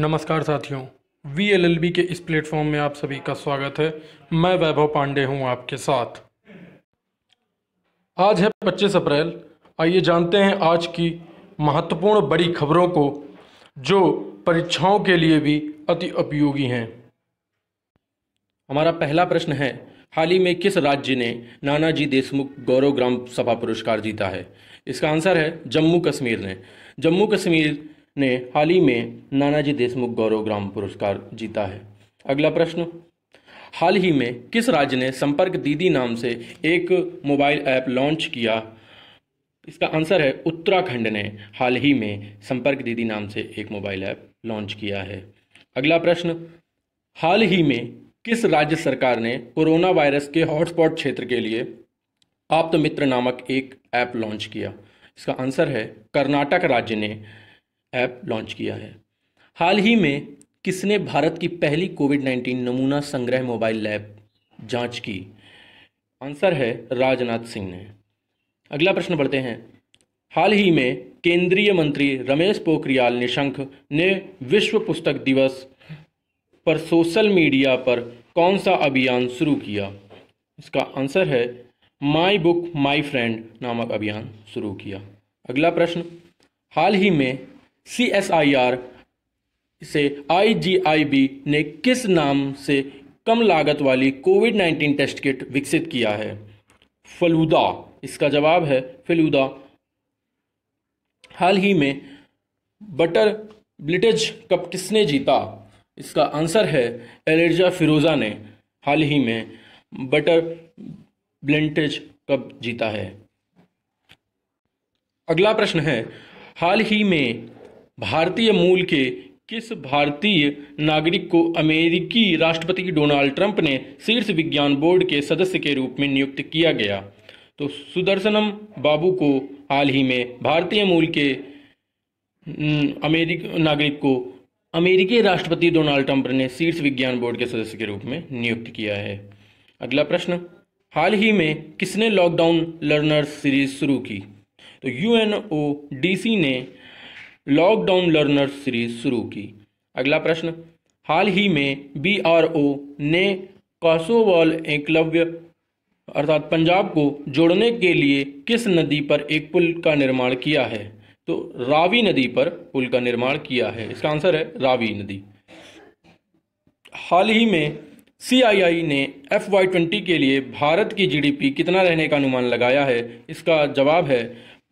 नमस्कार साथियों वी के इस प्लेटफॉर्म में आप सभी का स्वागत है मैं वैभव पांडे हूं आपके साथ आज है 25 अप्रैल आइए जानते हैं आज की महत्वपूर्ण बड़ी खबरों को जो परीक्षाओं के लिए भी अति उपयोगी हैं हमारा पहला प्रश्न है हाल ही में किस राज्य ने नानाजी देशमुख गौरव ग्राम सभा पुरस्कार जीता है इसका आंसर है जम्मू कश्मीर ने जम्मू कश्मीर ने हाल ही में नानाजी देशमुख गौरव ग्राम पुरस्कार जीता है अगला प्रश्न हाल ही में किस राज्य ने संपर्क दीदी नाम से एक मोबाइल ऐप लॉन्च किया इसका आंसर है उत्तराखंड ने हाल ही में संपर्क दीदी नाम से एक मोबाइल ऐप लॉन्च किया है अगला प्रश्न हाल ही में किस राज्य सरकार ने कोरोना वायरस के हॉटस्पॉट क्षेत्र के लिए आप तो मित्र नामक एक ऐप लॉन्च किया इसका आंसर है कर्नाटक राज्य ने ऐप लॉन्च किया है हाल ही में किसने भारत की पहली कोविड 19 नमूना संग्रह मोबाइल लैब जांच की आंसर है राजनाथ सिंह ने अगला प्रश्न पढ़ते हैं हाल ही में केंद्रीय मंत्री रमेश पोखरियाल निशंक ने विश्व पुस्तक दिवस पर सोशल मीडिया पर कौन सा अभियान शुरू किया इसका आंसर है माई बुक माई फ्रेंड नामक अभियान शुरू किया अगला प्रश्न हाल ही में C S I R I IGIB ने किस नाम से कम लागत वाली कोविड 19 टेस्ट किट विकसित किया है फलूदा इसका जवाब है फलूदा हाल ही में बटर ब्लिटज कप किसने जीता इसका आंसर है एलर्जा फिरोज़ा ने हाल ही में बटर ब्लेंटेज कप जीता है अगला प्रश्न है हाल ही में भारतीय मूल के किस भारतीय नागरिक को अमेरिकी राष्ट्रपति डोनाल्ड ट्रंप ने शीर्ष विज्ञान बोर्ड के सदस्य के रूप में नियुक्त किया गया तो सुदर्शनम बाबू को हाल ही में भारतीय मूल के अमेरिक नागरिक को अमेरिकी राष्ट्रपति डोनाल्ड ट्रंप ने शीर्ष विज्ञान बोर्ड के सदस्य के रूप में नियुक्त किया है अगला प्रश्न हाल ही में किसने लॉकडाउन लर्नर सीरीज शुरू की तो यू ने लॉकडाउन लर्नर सीरीज शुरू की अगला प्रश्न हाल ही में बीआरओ ने कॉसोवॉल एकलव्य अर्थात पंजाब को जोड़ने के लिए किस नदी पर एक पुल का निर्माण किया है तो रावी नदी पर पुल का निर्माण किया है इसका आंसर है रावी नदी हाल ही में सीआईआई ने एफ वाई ट्वेंटी के लिए भारत की जीडीपी कितना रहने का अनुमान लगाया है इसका जवाब है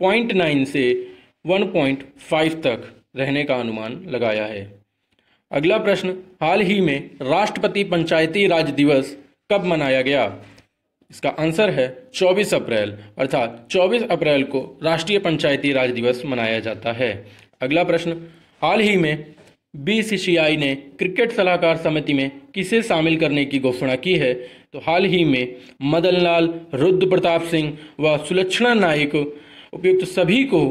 पॉइंट नाइन से 1.5 तक रहने का अनुमान लगाया है अगला प्रश्न हाल ही में राष्ट्रपति पंचायती राज दिवस कब मनाया गया इसका आंसर है 24 अप्रैल अर्थात 24 अप्रैल को राष्ट्रीय पंचायती राज दिवस मनाया जाता है अगला प्रश्न हाल ही में बी ने क्रिकेट सलाहकार समिति में किसे शामिल करने की घोषणा की है तो हाल ही में मदनलाल रुद्र प्रताप सिंह व सुलक्षणा नायक उपयुक्त सभी को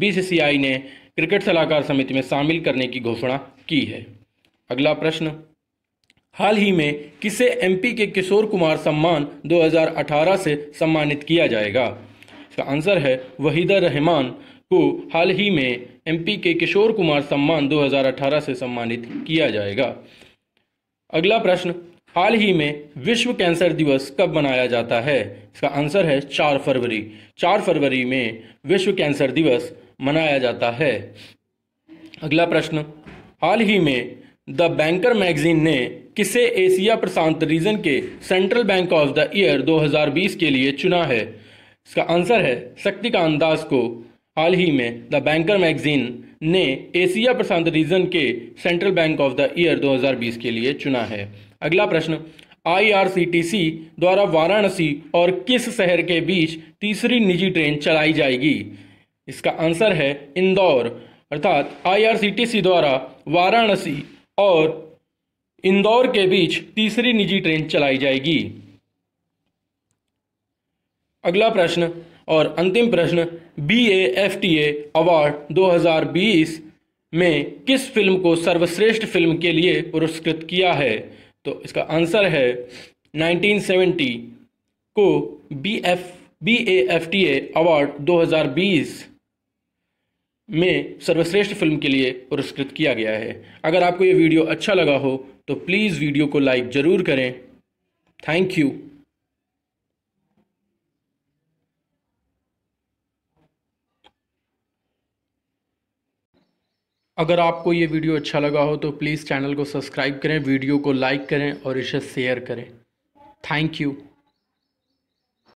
बीसीसीआई ने क्रिकेट सलाहकार समिति में शामिल करने की घोषणा की है अगला प्रश्न हाल ही में किसे एमपी के किशोर कुमार सम्मान 2018 से सम्मानित किया जाएगा इसका आंसर है वहीदा रहमान को हाल ही में एमपी के किशोर कुमार सम्मान 2018 से सम्मानित किया जाएगा अगला प्रश्न हाल ही में विश्व कैंसर दिवस कब मनाया जाता है इसका आंसर है चार फरवरी चार फरवरी में विश्व कैंसर दिवस मनाया जाता है अगला प्रश्न हाल ही में द बैंकर मैगजीन ने किसे एशिया प्रशांत रीजन के central bank of the year 2020 के लिए चुना है इसका आंसर है शक्तिकांत दास को हाल ही में द बैंकर मैगजीन ने एशिया प्रशांत रीजन के central bank of the year 2020 के लिए चुना है अगला प्रश्न आईआरसीटीसी द्वारा वाराणसी और किस शहर के बीच तीसरी निजी ट्रेन चलाई जाएगी इसका आंसर है इंदौर अर्थात आईआरसीटीसी द्वारा वाराणसी और इंदौर के बीच तीसरी निजी ट्रेन चलाई जाएगी अगला प्रश्न और अंतिम प्रश्न B F T A award दो में किस फिल्म को सर्वश्रेष्ठ फिल्म के लिए पुरस्कृत किया है तो इसका आंसर है 1970 को B F B A F T A award दो में सर्वश्रेष्ठ फिल्म के लिए पुरस्कृत किया गया है अगर आपको ये वीडियो अच्छा लगा हो तो प्लीज़ वीडियो को लाइक ज़रूर करें थैंक यू अगर आपको ये वीडियो अच्छा लगा हो तो प्लीज़ चैनल को सब्सक्राइब करें वीडियो को लाइक करें और इसे शेयर करें थैंक यू